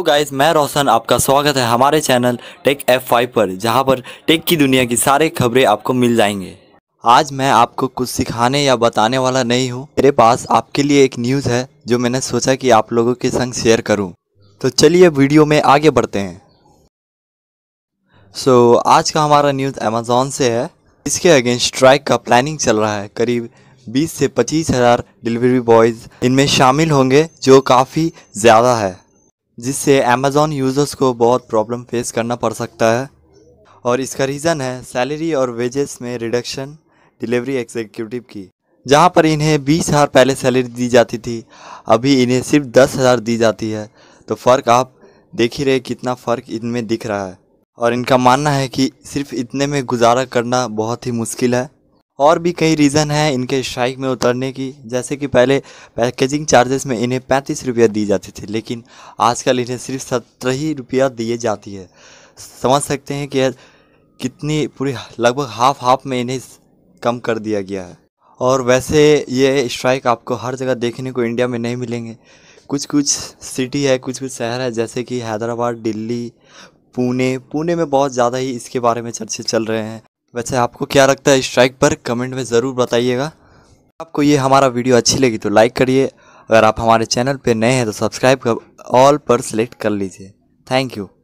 hello guys मैं रोशन आपका स्वागत है हमारे चैनल टेक एफ फाइव पर जहां पर टेक की दुनिया की सारी खबरें आपको मिल जाएंगे आज मैं आपको कुछ सिखाने या बताने वाला नहीं हूं मेरे पास आपके लिए एक न्यूज़ है जो मैंने सोचा कि आप लोगों के संग शेयर करूं तो चलिए वीडियो में आगे बढ़ते हैं सो so, आज का हमारा न्यूज़ अमेजोन से है इसके अगेंस्ट स्ट्राइक का प्लानिंग चल रहा है करीब 20 से पच्चीस हज़ार डिलीवरी बॉयज़ इनमें शामिल होंगे जो काफ़ी ज़्यादा है जिससे अमेज़ॉन यूज़र्स को बहुत प्रॉब्लम फेस करना पड़ सकता है और इसका रीज़न है सैलरी और वेजेस में रिडक्शन डिलीवरी एग्जीक्यूटिव की जहाँ पर इन्हें बीस हज़ार पहले सैलरी दी जाती थी अभी इन्हें सिर्फ दस हज़ार दी जाती है तो फ़र्क आप देख ही रहे कितना फ़र्क इनमें दिख रहा है और इनका मानना है कि सिर्फ इतने में गुजारा करना बहुत ही मुश्किल है और भी कई रीज़न हैं इनके स्ट्राइक में उतरने की जैसे कि पहले पैकेजिंग चार्जेस में इन्हें पैंतीस रुपया दी जाती थी लेकिन आजकल इन्हें सिर्फ सत्रह ही रुपया दिए जाती है समझ सकते हैं कि कितनी पूरी लगभग हाफ हाफ में इन्हें कम कर दिया गया है और वैसे ये स्ट्राइक आपको हर जगह देखने को इंडिया में नहीं मिलेंगे कुछ कुछ सिटी है कुछ कुछ शहर है जैसे कि हैदराबाद दिल्ली पुणे पुणे में बहुत ज़्यादा ही इसके बारे में चर्चे चल रहे हैं वैसे आपको क्या लगता है स्ट्राइक पर कमेंट में ज़रूर बताइएगा आपको ये हमारा वीडियो अच्छी लगी तो लाइक करिए अगर आप हमारे चैनल पर नए हैं तो सब्सक्राइब कर ऑल पर सेलेक्ट कर लीजिए थैंक यू